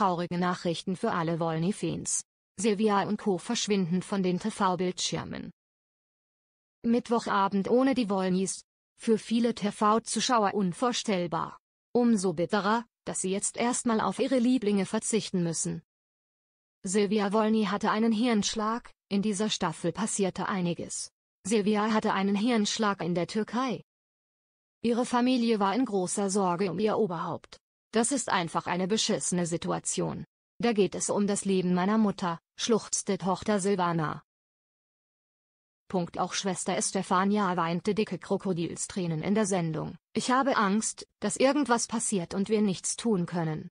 traurige Nachrichten für alle wolny fans Silvia und Co. verschwinden von den TV-Bildschirmen. Mittwochabend ohne die Wolnys. Für viele TV-Zuschauer unvorstellbar. Umso bitterer, dass sie jetzt erstmal auf ihre Lieblinge verzichten müssen. Silvia Wolny hatte einen Hirnschlag, in dieser Staffel passierte einiges. Silvia hatte einen Hirnschlag in der Türkei. Ihre Familie war in großer Sorge um ihr Oberhaupt. Das ist einfach eine beschissene Situation. Da geht es um das Leben meiner Mutter, schluchzte Tochter Silvana. Punkt auch Schwester Estefania weinte dicke Krokodilstränen in der Sendung. Ich habe Angst, dass irgendwas passiert und wir nichts tun können.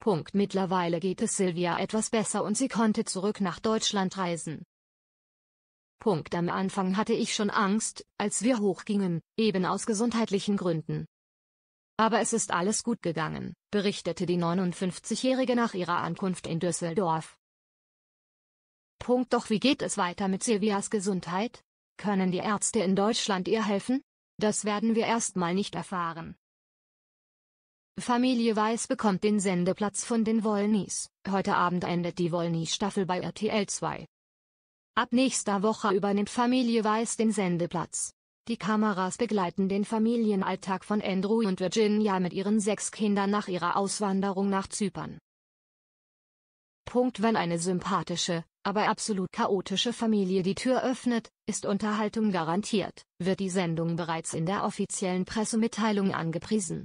Punkt mittlerweile geht es Silvia etwas besser und sie konnte zurück nach Deutschland reisen. Punkt am Anfang hatte ich schon Angst, als wir hochgingen, eben aus gesundheitlichen Gründen. Aber es ist alles gut gegangen, berichtete die 59-Jährige nach ihrer Ankunft in Düsseldorf. Punkt doch wie geht es weiter mit Silvias Gesundheit? Können die Ärzte in Deutschland ihr helfen? Das werden wir erstmal nicht erfahren. Familie Weiß bekommt den Sendeplatz von den Wollnies. Heute Abend endet die Wollnies-Staffel bei RTL 2. Ab nächster Woche übernimmt Familie Weiß den Sendeplatz. Die Kameras begleiten den Familienalltag von Andrew und Virginia mit ihren sechs Kindern nach ihrer Auswanderung nach Zypern. Punkt Wenn eine sympathische, aber absolut chaotische Familie die Tür öffnet, ist Unterhaltung garantiert, wird die Sendung bereits in der offiziellen Pressemitteilung angepriesen.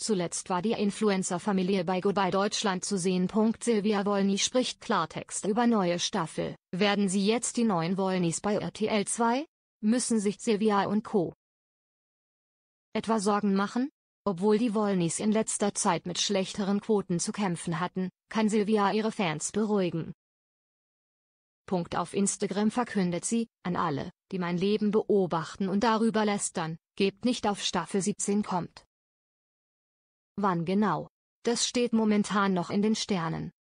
Zuletzt war die Influencer-Familie bei Goodbye Deutschland zu sehen. Silvia Wolny spricht Klartext über neue Staffel. Werden Sie jetzt die neuen Wollnys bei RTL 2? müssen sich Silvia und Co. etwa Sorgen machen? Obwohl die Wollnys in letzter Zeit mit schlechteren Quoten zu kämpfen hatten, kann Silvia ihre Fans beruhigen. Punkt auf Instagram verkündet sie, an alle, die mein Leben beobachten und darüber lästern, gebt nicht auf Staffel 17 kommt. Wann genau? Das steht momentan noch in den Sternen.